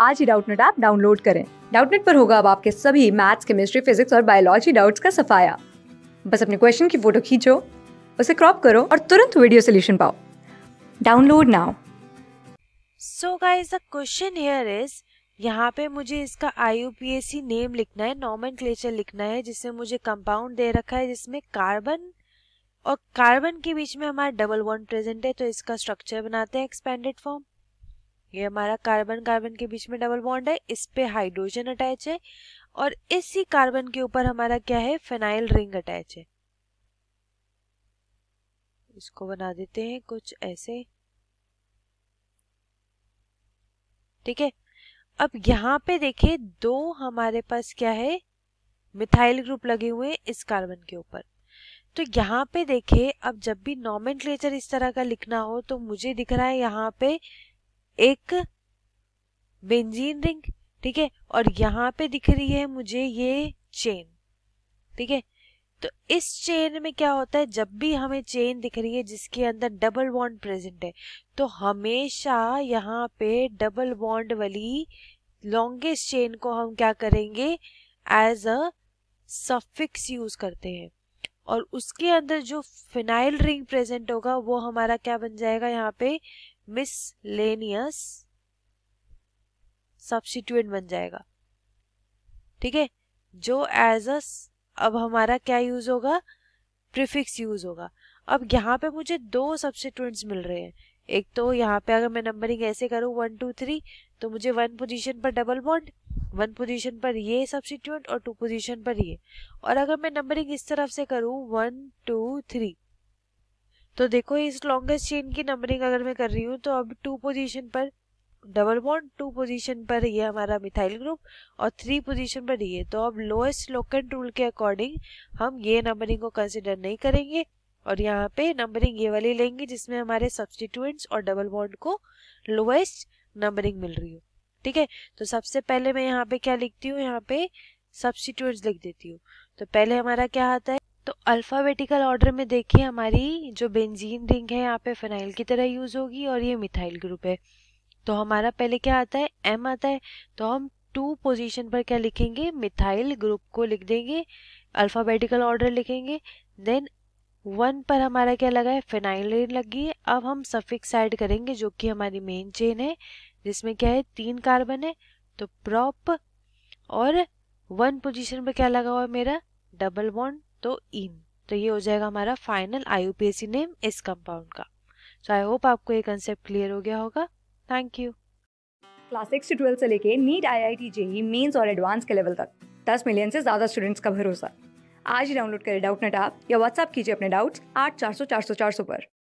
आज ही Doubtnut app download करें डाउटनेट पर होगा अब आपके सभी मैथ्स केमिस्ट्री फिजिक्स और बायोलॉजी डाउट्स का सफाया बस अपने क्वेश्चन की फोटो खींचो उसे क्रॉप करो और तुरंत वीडियो सोल्यूशन पाओ download now so guys the question here is यहाँ पे मुझे इसका आई नेम लिखना है नॉमन लिखना है जिसमें मुझे कंपाउंड दे रखा है जिसमें कार्बन और कार्बन के बीच में हमारा डबल वन प्रेजेंट है तो इसका स्ट्रक्चर बनाते हैं एक्सपेंडेड फॉर्म ये हमारा कार्बन कार्बन के बीच में डबल बॉन्ड है इस पे हाइड्रोजन अटैच है और इसी कार्बन के ऊपर हमारा क्या है फेनाइल रिंग अटैच है इसको बना देते हैं कुछ ऐसे ठीक है अब यहाँ पे देखे दो हमारे पास क्या है मिथाइल ग्रुप लगे हुए हैं इस कार्बन के ऊपर तो यहाँ पे देखे अब जब भी नॉमेंट इस तरह का लिखना हो तो मुझे दिख रहा है यहाँ पे एक बेंजीन रिंग ठीक है और यहाँ पे दिख रही है मुझे ये चेन ठीक है तो इस चेन में क्या होता है जब भी हमें चेन दिख रही है जिसके अंदर डबल बॉन्ड प्रेजेंट है तो हमेशा यहाँ पे डबल बॉन्ड वाली लॉन्गेस्ट चेन को हम क्या करेंगे एज अ सफिक्स यूज करते हैं और उसके अंदर जो फिनाइल रिंग प्रेजेंट होगा वो हमारा क्या बन जाएगा यहाँ पे मिसलेनियस सब्सिट्यूएंट बन जाएगा ठीक है जो एज अस अब हमारा क्या यूज होगा प्रिफिक्स यूज होगा अब यहाँ पे मुझे दो सब्सिट्यूएंट्स मिल रहे हैं एक तो यहाँ पे अगर मैं नंबरिंग ऐसे करूँ वन टू थ्री तो मुझे वन पोजीशन पर डबल बॉन्ड वन पोजीशन पर ये सब्सिट्यूएंट और टू पोजीशन पर ये और अगर मैं नंबरिंग इस तरफ से करूँ वन टू थ्री तो देखो इस लॉन्गेस्ट चेन की नंबरिंग अगर मैं कर रही हूँ तो अब टू पोजीशन पर डबल बॉन्ड टू पोजीशन पर ये हमारा मिथाइल ग्रुप और थ्री पोजीशन पर ये तो अब लोएस्ट लोकेंट रूल के अकॉर्डिंग हम ये नंबरिंग को कंसिडर नहीं करेंगे और यहाँ पे नंबरिंग ये वाली लेंगे जिसमें हमारे सब्सटीट्यूएंट्स और डबल बॉन्ड को लोएस्ट नंबरिंग मिल रही हो ठीक है तो सबसे पहले मैं यहाँ पे क्या लिखती हूँ यहाँ पे सब्सटीट्यूएंट्स लिख देती हूँ तो पहले हमारा क्या आता है तो अल्फ़ाबेटिकल ऑर्डर में देखिए हमारी जो बेंजीन रिंग है यहाँ पे फिनाइल की तरह यूज़ होगी और ये मिथाइल ग्रुप है तो हमारा पहले क्या आता है एम आता है तो हम टू पोजीशन पर क्या लिखेंगे मिथाइल ग्रुप को लिख देंगे अल्फ़ाबेटिकल ऑर्डर लिखेंगे देन वन पर हमारा क्या लगा है फिनाइल रिंग लगी है अब हम सफिक्स ऐड करेंगे जो कि हमारी मेन चेन है जिसमें क्या है तीन कार्बन है तो प्रॉप और वन पोजीशन पर क्या लगा हुआ है मेरा डबल बॉन्ड तो इन तो ये हो जाएगा हमारा फाइनल आई नेम इस कंपाउंड का सो आई होप आपको ये कंसेप्ट क्लियर हो गया होगा थैंक यू क्लास सिक्स से ट्वेल्थ से लेके NEET I I T JEE mains और एडवांस के लेवल तक दस मिलियन से ज़्यादा स्टूडेंट्स का भरोसा आज ही डाउनलोड करें डाउट नेट आप या व्हाट्सअप कीजिए अपने डाउट्स आठ चार सौ चार सौ चार सौ पर